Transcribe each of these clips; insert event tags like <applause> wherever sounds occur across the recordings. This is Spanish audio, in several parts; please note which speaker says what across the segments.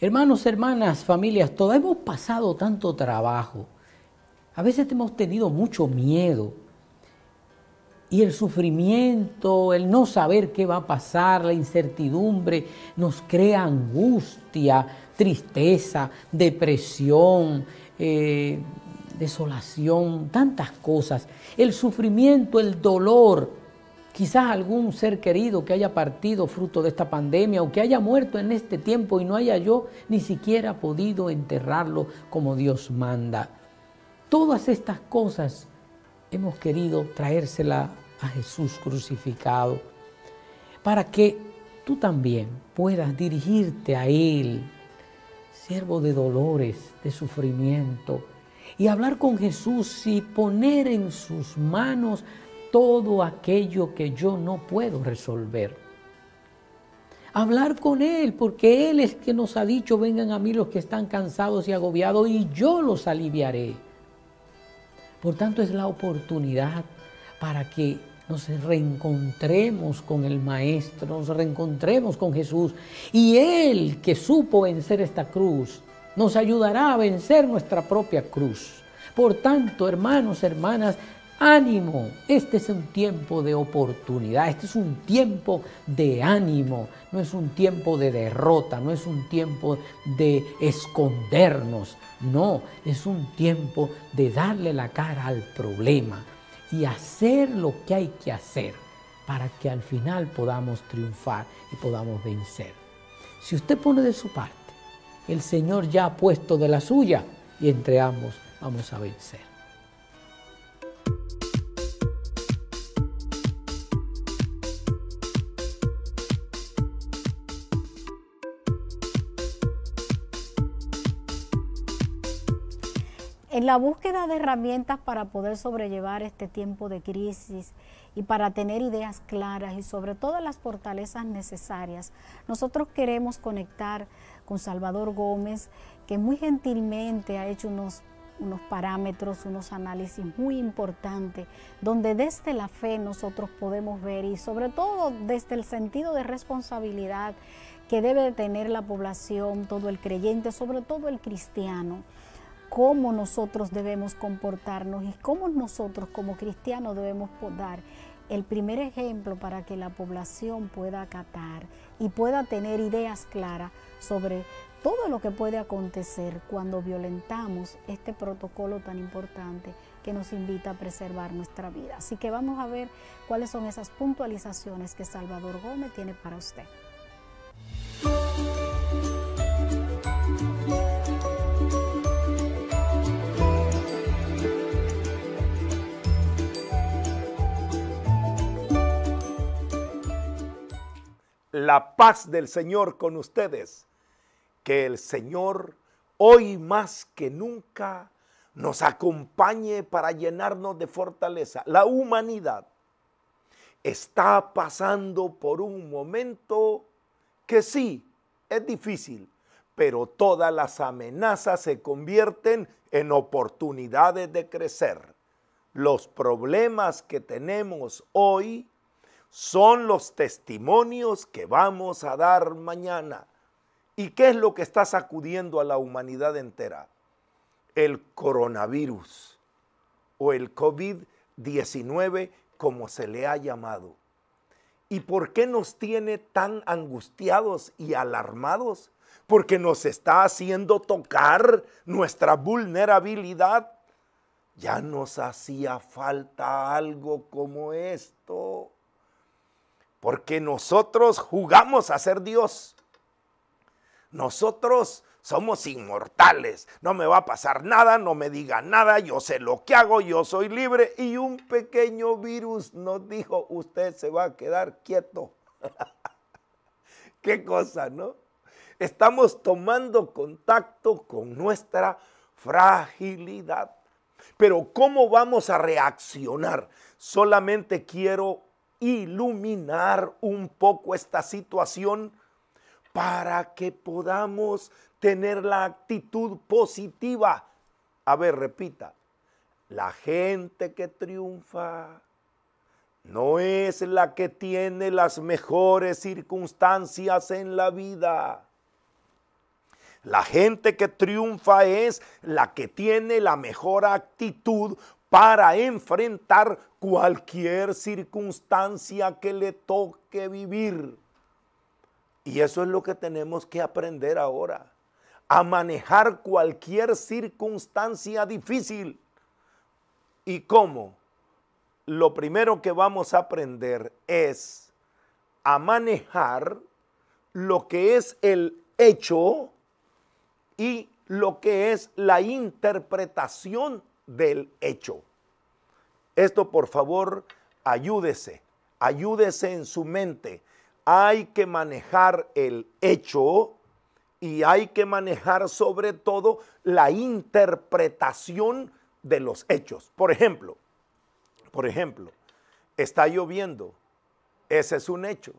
Speaker 1: Hermanos, hermanas, familias, todos hemos pasado tanto trabajo. A veces hemos tenido mucho miedo. Y el sufrimiento, el no saber qué va a pasar, la incertidumbre, nos crea angustia, tristeza, depresión, eh, desolación, tantas cosas. El sufrimiento, el dolor, quizás algún ser querido que haya partido fruto de esta pandemia o que haya muerto en este tiempo y no haya yo ni siquiera podido enterrarlo como Dios manda. Todas estas cosas hemos querido traérsela a Jesús crucificado para que tú también puedas dirigirte a Él, siervo de dolores, de sufrimiento, y hablar con Jesús y poner en sus manos todo aquello que yo no puedo resolver. Hablar con Él, porque Él es que nos ha dicho, vengan a mí los que están cansados y agobiados y yo los aliviaré. Por tanto, es la oportunidad para que nos reencontremos con el Maestro, nos reencontremos con Jesús. Y Él que supo vencer esta cruz, nos ayudará a vencer nuestra propia cruz. Por tanto, hermanos, hermanas, Ánimo, este es un tiempo de oportunidad, este es un tiempo de ánimo, no es un tiempo de derrota, no es un tiempo de escondernos, no, es un tiempo de darle la cara al problema y hacer lo que hay que hacer para que al final podamos triunfar y podamos vencer. Si usted pone de su parte, el Señor ya ha puesto de la suya y entre ambos vamos a vencer. la búsqueda de herramientas para poder sobrellevar este tiempo de crisis y para tener ideas claras y sobre todo las fortalezas necesarias. Nosotros queremos conectar con Salvador Gómez, que muy gentilmente ha hecho unos unos parámetros, unos análisis muy importantes, donde desde la fe nosotros podemos ver y sobre todo desde el sentido de responsabilidad que debe tener la población, todo el creyente, sobre todo el cristiano cómo nosotros debemos comportarnos y cómo nosotros como cristianos debemos dar el primer ejemplo para que la población pueda acatar y pueda tener ideas claras sobre todo lo que puede acontecer cuando violentamos este protocolo tan importante que nos invita a preservar nuestra vida. Así que vamos a ver cuáles son esas puntualizaciones que Salvador Gómez tiene para usted.
Speaker 2: la paz del Señor con ustedes. Que el Señor hoy más que nunca nos acompañe para llenarnos de fortaleza. La humanidad está pasando por un momento que sí, es difícil, pero todas las amenazas se convierten en oportunidades de crecer. Los problemas que tenemos hoy son los testimonios que vamos a dar mañana. ¿Y qué es lo que está sacudiendo a la humanidad entera? El coronavirus o el COVID-19 como se le ha llamado. ¿Y por qué nos tiene tan angustiados y alarmados? Porque nos está haciendo tocar nuestra vulnerabilidad. Ya nos hacía falta algo como esto porque nosotros jugamos a ser Dios. Nosotros somos inmortales, no me va a pasar nada, no me diga nada, yo sé lo que hago, yo soy libre. Y un pequeño virus nos dijo, usted se va a quedar quieto. <laughs> Qué cosa, ¿no? Estamos tomando contacto con nuestra fragilidad. Pero ¿cómo vamos a reaccionar? Solamente quiero iluminar un poco esta situación para que podamos tener la actitud positiva. A ver, repita, la gente que triunfa no es la que tiene las mejores circunstancias en la vida. La gente que triunfa es la que tiene la mejor actitud para enfrentar cualquier circunstancia que le toque vivir. Y eso es lo que tenemos que aprender ahora, a manejar cualquier circunstancia difícil. ¿Y cómo? Lo primero que vamos a aprender es a manejar lo que es el hecho y lo que es la interpretación del hecho. Esto, por favor, ayúdese, ayúdese en su mente. Hay que manejar el hecho y hay que manejar sobre todo la interpretación de los hechos. Por ejemplo, por ejemplo, está lloviendo. Ese es un hecho.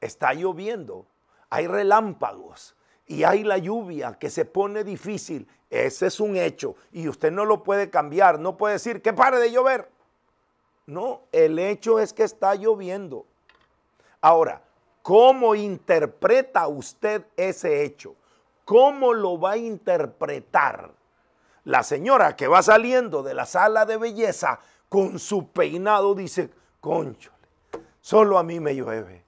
Speaker 2: Está lloviendo. Hay relámpagos y hay la lluvia que se pone difícil, ese es un hecho y usted no lo puede cambiar, no puede decir que pare de llover. No, el hecho es que está lloviendo. Ahora, ¿cómo interpreta usted ese hecho? ¿Cómo lo va a interpretar? La señora que va saliendo de la sala de belleza con su peinado dice, concho, solo a mí me llueve.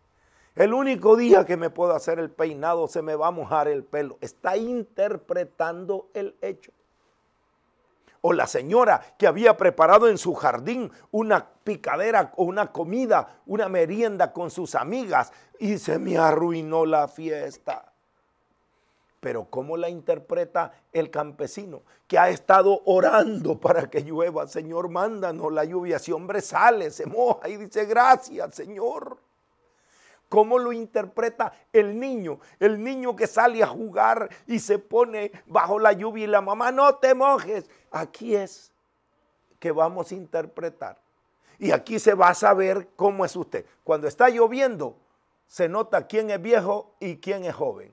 Speaker 2: El único día que me puedo hacer el peinado se me va a mojar el pelo. Está interpretando el hecho. O la señora que había preparado en su jardín una picadera o una comida, una merienda con sus amigas y se me arruinó la fiesta pero ¿cómo la interpreta el campesino que ha estado orando para que llueva? Señor, mándanos la lluvia. Si hombre sale, se moja y dice, gracias, Señor. ¿Cómo lo interpreta el niño? El niño que sale a jugar y se pone bajo la lluvia y la mamá, no te mojes. Aquí es que vamos a interpretar. Y aquí se va a saber cómo es usted. Cuando está lloviendo, se nota quién es viejo y quién es joven.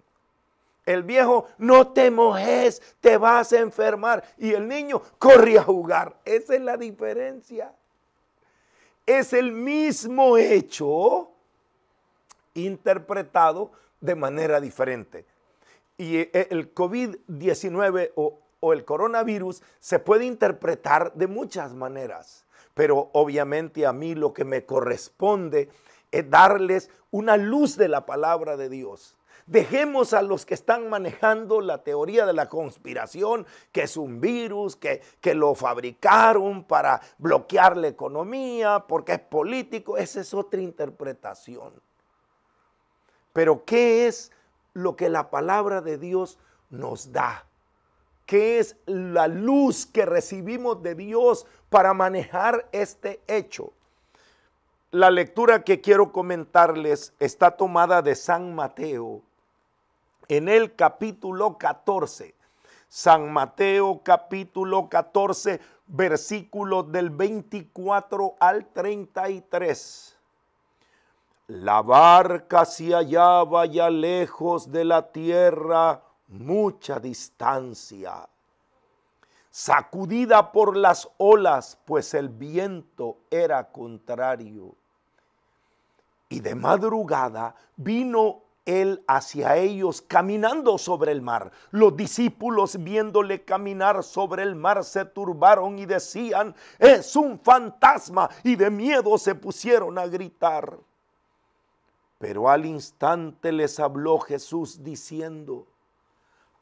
Speaker 2: El viejo, no te mojes, te vas a enfermar. Y el niño corre a jugar. Esa es la diferencia. Es el mismo hecho interpretado de manera diferente. Y eh, el COVID-19 o, el coronavirus se puede interpretar de muchas maneras, pero obviamente a mí lo que me corresponde es darles una luz de la palabra de Dios. Dejemos a los que están manejando la teoría de la conspiración, que es un virus, que, que, lo fabricaron para bloquear la economía, porque es político. Esa es otra interpretación. Pero ¿qué es lo que la palabra de Dios nos da? ¿Qué es la luz que recibimos de Dios para manejar este hecho? La lectura que quiero comentarles está tomada de San Mateo en el capítulo 14. San Mateo capítulo 14, versículos del 24 al 33. La barca se hallaba ya lejos de la tierra mucha distancia, sacudida por las olas, pues el viento era contrario. Y de madrugada vino él hacia ellos caminando sobre el mar. Los discípulos viéndole caminar sobre el mar se turbaron y decían, es un fantasma, y de miedo se pusieron a gritar. Pero al instante les habló Jesús diciendo,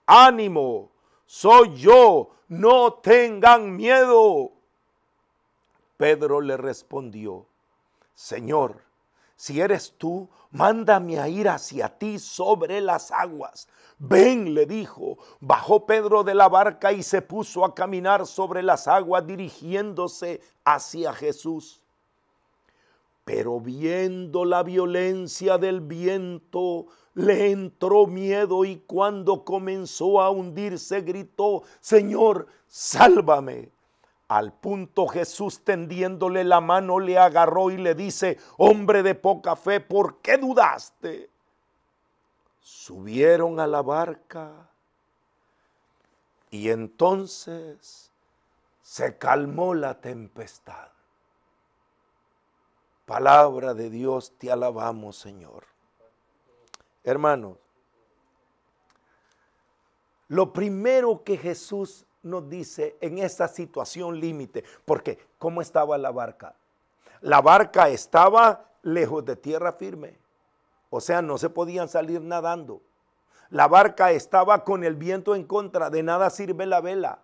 Speaker 2: ánimo, soy yo, no tengan miedo. Pedro le respondió, Señor, si eres tú, mándame a ir hacia ti sobre las aguas. Ven, le dijo. Bajó Pedro de la barca y se puso a caminar sobre las aguas dirigiéndose hacia Jesús. Pero viendo la violencia del viento, le entró miedo y cuando comenzó a hundirse gritó, Señor, sálvame. Al punto Jesús tendiéndole la mano le agarró y le dice, hombre de poca fe, ¿por qué dudaste? Subieron a la barca y entonces se calmó la tempestad. Palabra de Dios, te alabamos, Señor. Hermanos, lo primero que Jesús nos dice en esta situación límite, porque ¿cómo estaba la barca? La barca estaba lejos de tierra firme, o sea, no se podían salir nadando. La barca estaba con el viento en contra, de nada sirve la vela.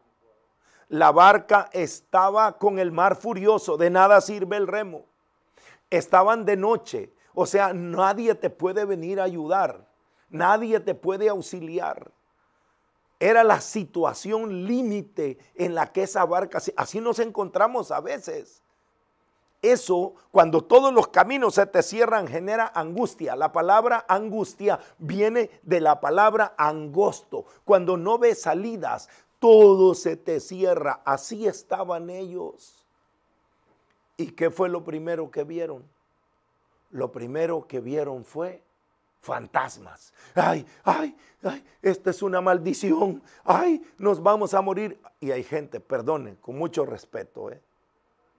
Speaker 2: La barca estaba con el mar furioso, de nada sirve el remo estaban de noche. O sea, nadie te puede venir a ayudar. Nadie te puede auxiliar. Era la situación límite en la que esa barca, así nos encontramos a veces. Eso, cuando todos los caminos se te cierran, genera angustia. La palabra angustia viene de la palabra angosto. Cuando no ves salidas, todo se te cierra. Así estaban ellos qué fue lo primero que vieron? Lo primero que vieron fue fantasmas. Ay, ay, ay, esta es una maldición. Ay, nos vamos a morir. Y hay gente, perdonen con mucho respeto, ¿eh?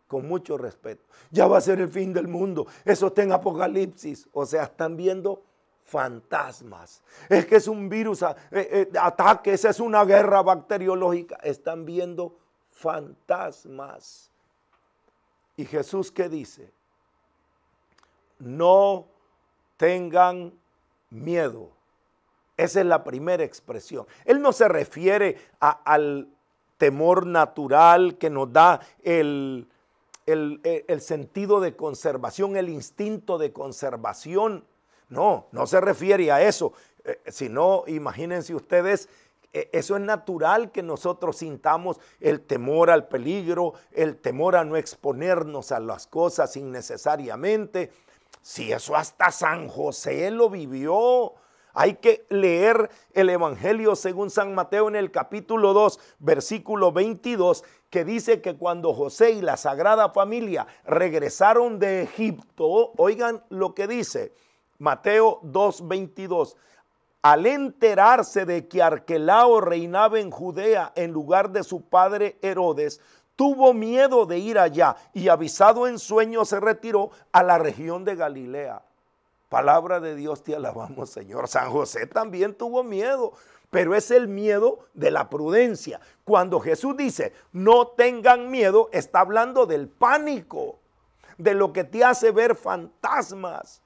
Speaker 2: con mucho respeto. Ya va a ser el fin del mundo. Eso está en Apocalipsis. O sea, están viendo fantasmas. Es que es un virus, eh, eh, ataques, ataque, esa es una guerra bacteriológica. Están viendo fantasmas. ¿Y Jesús qué dice? No tengan miedo. Esa es la primera expresión. Él no se refiere al temor natural que nos da el, sentido de conservación, el instinto de conservación. No, no se refiere a eso. Eh, sino, imagínense ustedes e, eso es natural que nosotros sintamos el temor al peligro, el temor a no exponernos a las cosas innecesariamente. Si eso hasta San José lo vivió. Hay que leer el Evangelio según San Mateo en el capítulo 2, versículo 22, que dice que cuando José y la Sagrada Familia regresaron de Egipto, oigan lo que dice Mateo 2, 22 al enterarse de que Arquelao reinaba en Judea en lugar de su padre Herodes, tuvo miedo de ir allá y avisado en sueño se retiró a la región de Galilea. Palabra de Dios te alabamos, Señor. San José también tuvo miedo, pero es el miedo de la prudencia. Cuando Jesús dice, no tengan miedo, está hablando del pánico, de lo que te hace ver fantasmas,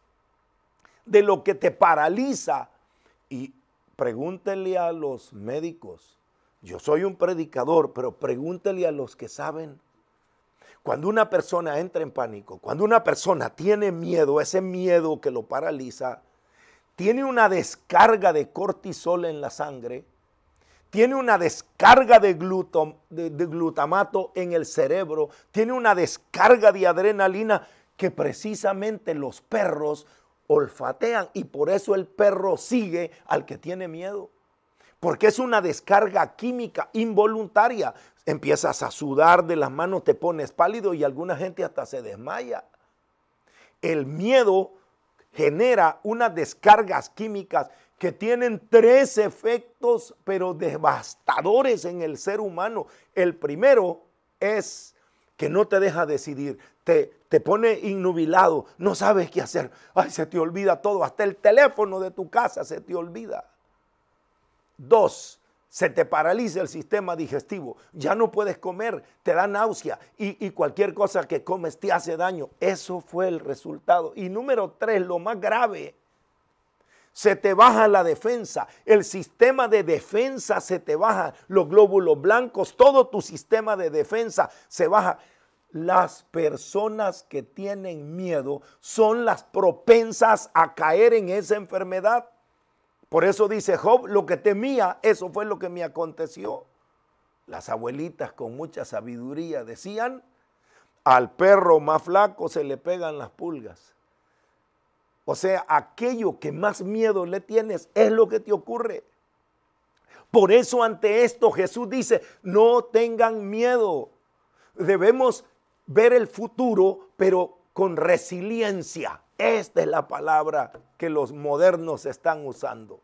Speaker 2: de lo que te paraliza, y pregúntenle a los médicos. Yo soy un predicador, pero pregúntenle a los que saben. Cuando una persona entra en pánico, cuando una persona tiene miedo, ese miedo que lo paraliza, tiene una descarga de cortisol en la sangre, tiene una descarga de, de, glutamato en el cerebro, tiene una descarga de adrenalina que precisamente los perros olfatean y por eso el perro sigue al que tiene miedo. Porque es una descarga química involuntaria. Empiezas a sudar de las manos, te pones pálido y alguna gente hasta se desmaya. El miedo genera unas descargas químicas que tienen tres efectos, pero devastadores en el ser humano. El primero es que no te deja decidir, te, te pone innubilado, no sabes qué hacer. Ay, se te olvida todo, hasta el teléfono de tu casa se te olvida. Dos, se te paraliza el sistema digestivo, ya no puedes comer, te da náusea y, y, cualquier cosa que comes te hace daño. Eso fue el resultado. Y número tres, lo más grave, se te baja la defensa, el sistema de defensa se te baja, los glóbulos blancos, todo tu sistema de defensa se baja las personas que tienen miedo son las propensas a caer en esa enfermedad. Por eso dice Job, lo que temía, eso fue lo que me aconteció. Las abuelitas con mucha sabiduría decían, al perro más flaco se le pegan las pulgas. O sea, aquello que más miedo le tienes es lo que te ocurre. Por eso ante esto Jesús dice, no tengan miedo. Debemos ver el futuro, pero con resiliencia. Esta es la palabra que los modernos están usando.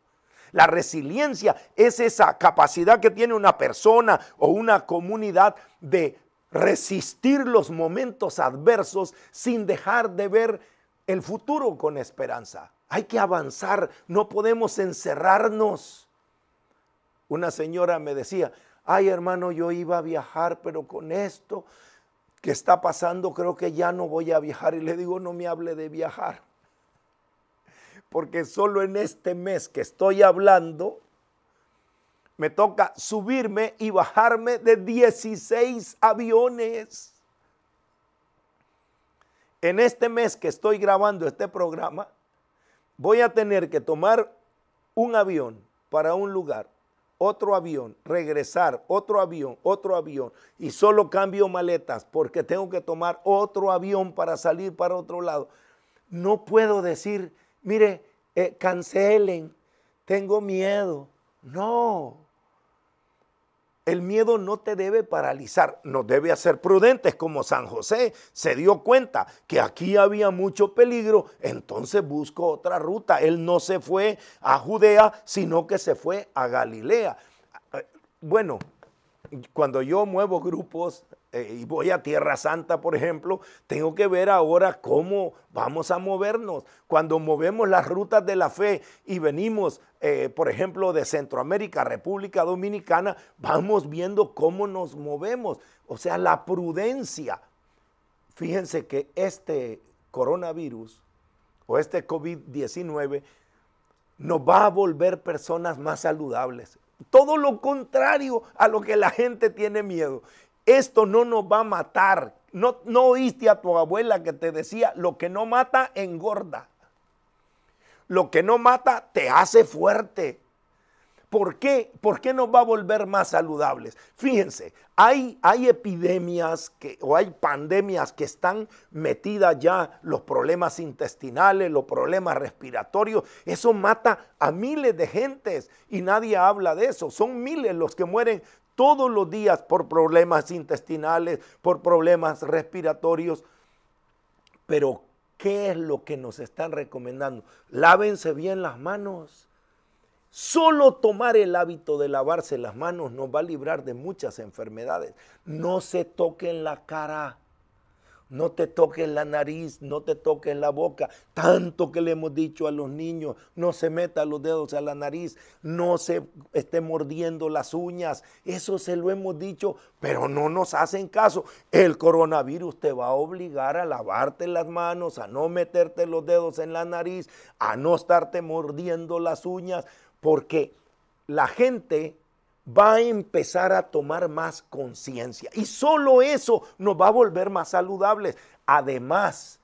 Speaker 2: La resiliencia es esa capacidad que tiene una persona o una comunidad de resistir los momentos adversos sin dejar de ver el futuro con esperanza. Hay que avanzar, no podemos encerrarnos. Una señora me decía, ay hermano, yo iba a viajar, pero con esto que está pasando, creo que ya no voy a viajar. Y le digo, no me hable de viajar. Porque solo en este mes que estoy hablando, me toca subirme y bajarme de 16 aviones. En este mes que estoy grabando este programa, voy a tener que tomar un avión para un lugar, otro avión, regresar, otro avión, otro avión, y solo cambio maletas porque tengo que tomar otro avión para salir para otro lado. No puedo decir, mire, eh, cancelen, tengo miedo. No, el miedo no te debe paralizar, no debe hacer prudentes como San José se dio cuenta que aquí había mucho peligro, entonces buscó otra ruta. Él no se fue a Judea, sino que se fue a Galilea. Eh, bueno, cuando yo muevo grupos eh, y voy a Tierra Santa, por ejemplo, tengo que ver ahora cómo vamos a movernos. Cuando movemos las rutas de la fe y venimos, eh, por ejemplo, de Centroamérica, República Dominicana, vamos viendo cómo nos movemos. O sea, la prudencia. Fíjense que este coronavirus o este COVID-19 nos va a volver personas más saludables. Todo lo contrario a lo que la gente tiene miedo. Esto no nos va a matar. No, no oíste a tu abuela que te decía, lo que no mata engorda. Lo que no mata te hace fuerte. ¿Por qué, ¿Por nos va a volver más saludables? Fíjense, hay, hay epidemias que, o hay pandemias que están metidas ya, los problemas intestinales, los problemas respiratorios, eso mata a miles de gentes y nadie habla de eso. Son miles los que mueren todos los días por problemas intestinales, por problemas respiratorios. Pero, ¿qué es lo que nos están recomendando? Lávense bien las manos Solo tomar el hábito de lavarse las manos nos va a librar de muchas enfermedades. No se toquen la cara, no te toquen la nariz, no te toquen la boca. Tanto que le hemos dicho a los niños, no se meta los dedos a la nariz, no se esté mordiendo las uñas. Eso se lo hemos dicho, pero no nos hacen caso. El coronavirus te va a obligar a lavarte las manos, a no meterte los dedos en la nariz, a no estarte mordiendo las uñas, porque la gente va a empezar a tomar más conciencia y solo eso nos va a volver más saludables. Además,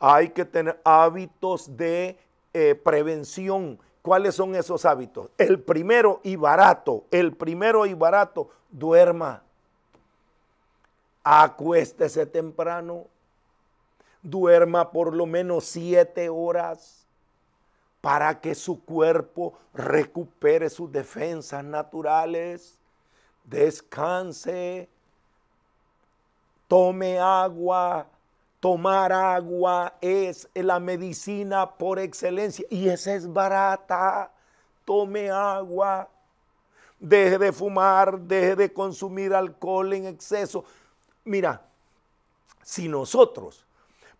Speaker 2: hay que tener hábitos de eh, prevención. ¿Cuáles son esos hábitos? El primero y barato, el primero y barato, duerma. Acuéstese temprano, duerma por lo menos siete horas para que su cuerpo recupere sus defensas naturales, descanse, tome agua. Tomar agua es la medicina por excelencia y esa es barata. Tome agua, deje de fumar, deje de consumir alcohol en exceso. Mira, si nosotros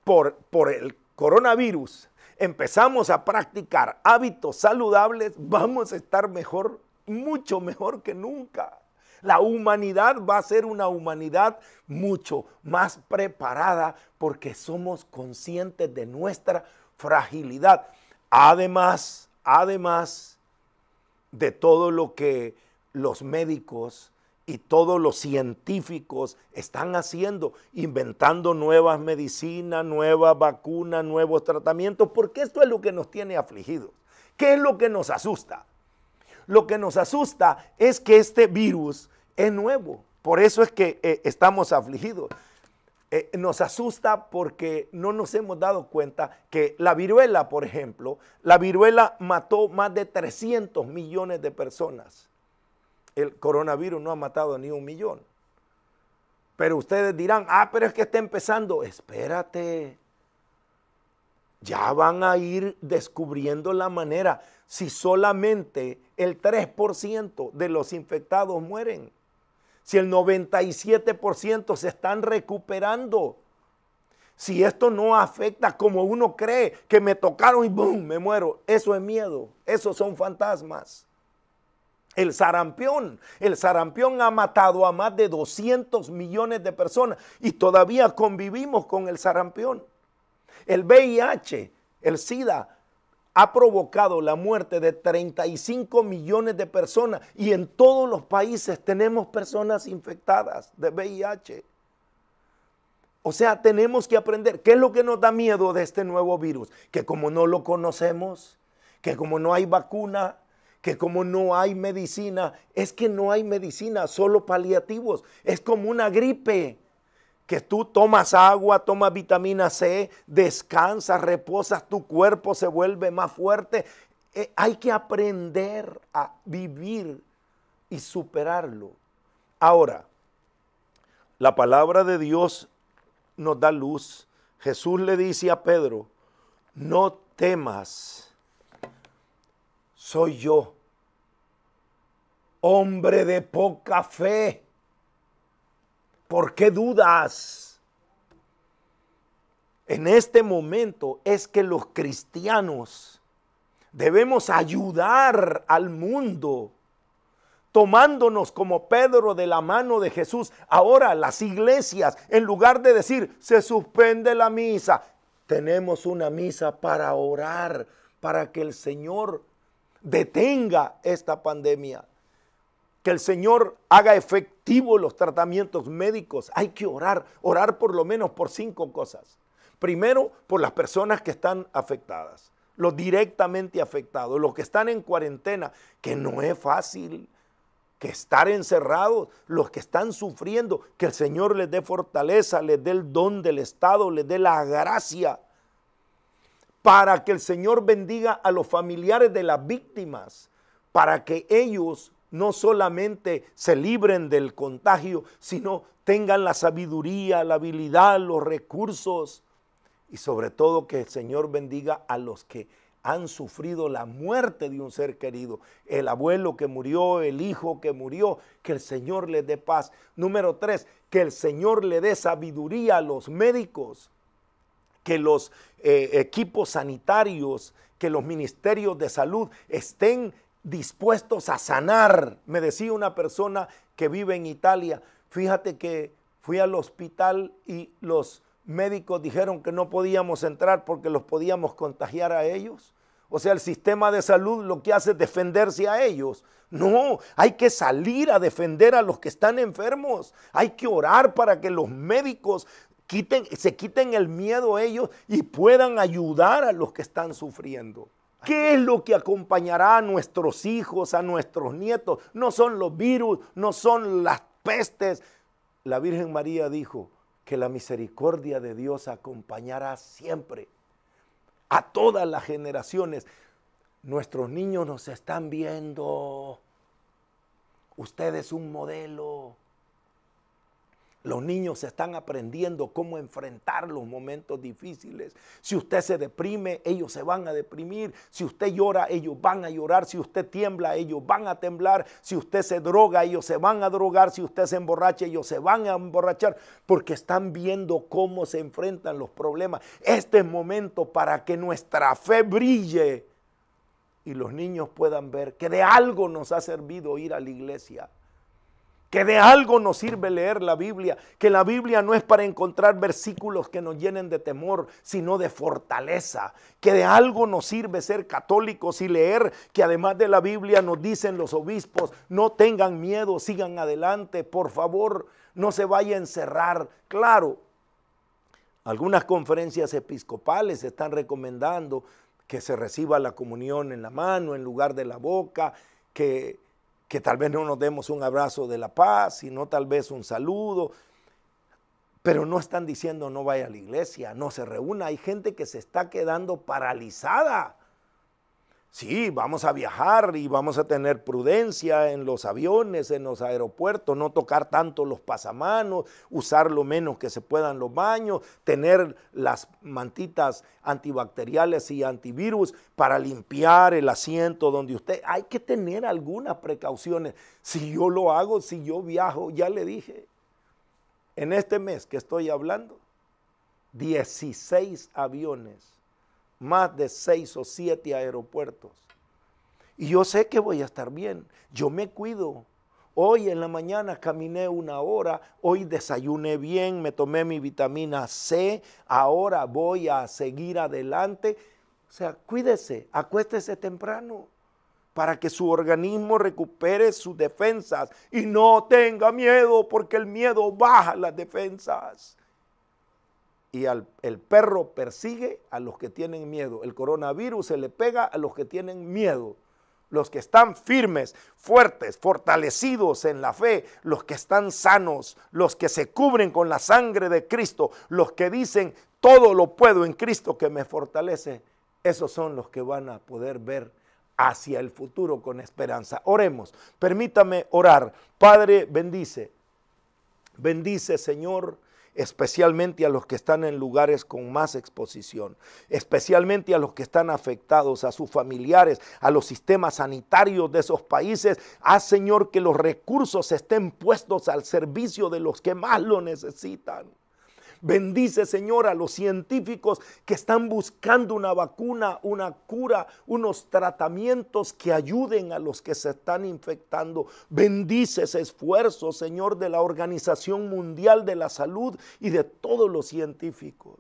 Speaker 2: por, por el coronavirus empezamos a practicar hábitos saludables, vamos a estar mejor, mucho mejor que nunca. La humanidad va a ser una humanidad mucho más preparada porque somos conscientes de nuestra fragilidad. Además, además de todo lo que los médicos y todos los científicos están haciendo, inventando nuevas medicinas, nuevas vacunas, nuevos tratamientos, porque esto es lo que nos tiene afligidos. ¿Qué es lo que nos asusta? Lo que nos asusta es que este virus es nuevo, por eso es que eh, estamos afligidos. Eh, nos asusta porque no nos hemos dado cuenta que la viruela, por ejemplo, la viruela mató más de 300 millones de personas el coronavirus no ha matado ni un millón. Pero ustedes dirán, ah, pero es que está empezando. Espérate, ya van a ir descubriendo la manera. Si solamente el 3% de los infectados mueren, si el 97% se están recuperando, si esto no afecta como uno cree, que me tocaron y boom, me muero, eso es miedo, esos son fantasmas. El sarampión, el sarampión ha matado a más de 200 millones de personas y todavía convivimos con el sarampión. El VIH, el SIDA, ha provocado la muerte de 35 millones de personas y en todos los países tenemos personas infectadas de VIH. O sea, tenemos que aprender qué es lo que nos da miedo de este nuevo virus, que como no lo conocemos, que como no hay vacuna, que como no hay medicina, es que no hay medicina, solo paliativos, es como una gripe que tú tomas agua, tomas vitamina C, descansas, reposas, tu cuerpo se vuelve más fuerte. Eh, hay que aprender a vivir y superarlo. Ahora, la palabra de Dios nos da luz. Jesús le dice a Pedro, no temas, soy yo, hombre de poca fe. ¿Por qué dudas? En este momento es que los cristianos debemos ayudar al mundo tomándonos como Pedro de la mano de Jesús. Ahora las iglesias, en lugar de decir, se suspende la misa, tenemos una misa para orar, para que el Señor detenga esta pandemia, que el Señor haga efectivo los tratamientos médicos. Hay que orar, orar por lo menos por cinco cosas. Primero, por las personas que están afectadas, los directamente afectados, los que están en cuarentena, que no es fácil que estar encerrados, los que están sufriendo, que el Señor les dé fortaleza, les dé el don del Estado, les dé la gracia para que el Señor bendiga a los familiares de las víctimas, para que ellos no solamente se libren del contagio, sino tengan la sabiduría, la habilidad, los recursos y sobre todo que el Señor bendiga a los que han sufrido la muerte de un ser querido, el abuelo que murió, el hijo que murió, que el Señor les dé paz. Número tres, que el Señor le dé sabiduría a los médicos que los eh, equipos sanitarios, que los ministerios de salud estén dispuestos a sanar. Me decía una persona que vive en Italia, fíjate que fui al hospital y los médicos dijeron que no podíamos entrar porque los podíamos contagiar a ellos. O sea, el sistema de salud lo que hace es defenderse a ellos. No, hay que salir a defender a los que están enfermos. Hay que orar para que los médicos se quiten el miedo ellos y puedan ayudar a los que están sufriendo. ¿Qué es lo que acompañará a nuestros hijos, a nuestros nietos? No son los virus, no son las pestes. La Virgen María dijo que la misericordia de Dios acompañará siempre a todas las generaciones. Nuestros niños nos están viendo. Usted es un modelo. Los niños están aprendiendo cómo enfrentar los momentos difíciles. Si usted se deprime, ellos se van a deprimir. Si usted llora, ellos van a llorar. Si usted tiembla, ellos van a temblar. Si usted se droga, ellos se van a drogar. Si usted se emborracha, ellos se van a emborrachar. Porque están viendo cómo se enfrentan los problemas. Este es momento para que nuestra fe brille y los niños puedan ver que de algo nos ha servido ir a la iglesia que de algo nos sirve leer la Biblia, que la Biblia no es para encontrar versículos que nos llenen de temor, sino de fortaleza, que de algo nos sirve ser católicos y leer que además de la Biblia nos dicen los obispos, no tengan miedo, sigan adelante, por favor, no se vaya a encerrar. Claro, algunas conferencias episcopales están recomendando que se reciba la comunión en la mano en lugar de la boca, que que tal vez no nos demos un abrazo de la paz, sino tal vez un saludo, pero no están diciendo no vaya a la iglesia, no se reúna. Hay gente que se está quedando paralizada Sí, vamos a viajar y vamos a tener prudencia en los aviones, en los aeropuertos, no tocar tanto los pasamanos, usar lo menos que se puedan los baños, tener las mantitas antibacteriales y antivirus para limpiar el asiento donde usted... Hay que tener algunas precauciones. Si yo lo hago, si yo viajo, ya le dije, en este mes que estoy hablando, 16 aviones más de seis o siete aeropuertos. Y yo sé que voy a estar bien, yo me cuido. Hoy en la mañana caminé una hora, hoy desayuné bien, me tomé mi vitamina C, ahora voy a seguir adelante. O sea, cuídese, acuéstese temprano para que su organismo recupere sus defensas y no tenga miedo porque el miedo baja las defensas y al, el perro persigue a los que tienen miedo. El coronavirus se le pega a los que tienen miedo. Los que están firmes, fuertes, fortalecidos en la fe, los que están sanos, los que se cubren con la sangre de Cristo, los que dicen, todo lo puedo en Cristo que me fortalece, esos son los que van a poder ver hacia el futuro con esperanza. Oremos, permítame orar. Padre, bendice, bendice Señor especialmente a los que están en lugares con más exposición, especialmente a los que están afectados, a sus familiares, a los sistemas sanitarios de esos países. Haz, ah, Señor, que los recursos estén puestos al servicio de los que más lo necesitan. Bendice, Señor, a los científicos que están buscando una vacuna, una cura, unos tratamientos que ayuden a los que se están infectando. Bendice ese esfuerzo, Señor, de la Organización Mundial de la Salud y de todos los científicos.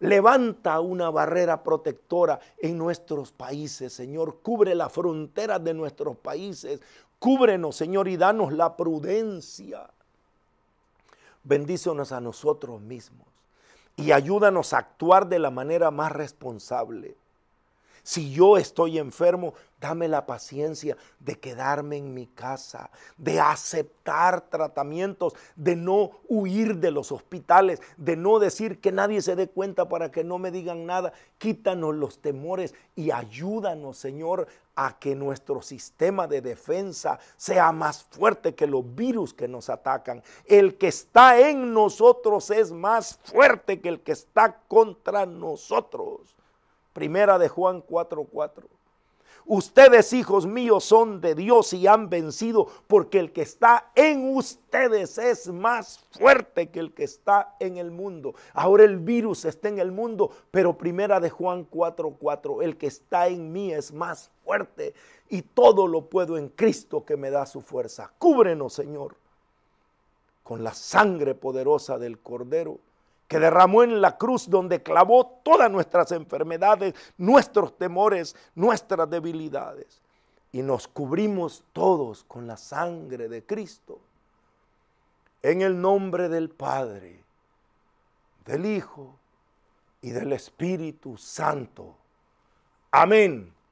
Speaker 2: Levanta una barrera protectora en nuestros países, Señor. Cubre las fronteras de nuestros países. Cúbrenos, Señor, y danos la prudencia bendícenos a nosotros mismos y ayúdanos a actuar de la manera más responsable. Si yo estoy enfermo, dame la paciencia de quedarme en mi casa, de aceptar tratamientos, de no huir de los hospitales, de no decir que nadie se dé cuenta para que no me digan nada. Quítanos los temores y ayúdanos, Señor, a que nuestro sistema de defensa sea más fuerte que los virus que nos atacan. El que está en nosotros es más fuerte que el que está contra nosotros. Primera de Juan 4:4. Ustedes, hijos míos, son de Dios y han vencido, porque el que está en ustedes es más fuerte que el que está en el mundo. Ahora el virus está en el mundo, pero primera de Juan 4:4, el que está en mí es más fuerte y todo lo puedo en Cristo que me da su fuerza. Cúbrenos, Señor, con la sangre poderosa del Cordero que derramó en la cruz donde clavó todas nuestras enfermedades, nuestros temores, nuestras debilidades. Y nos cubrimos todos con la sangre de Cristo. En el nombre del Padre, del Hijo y del Espíritu Santo. Amén.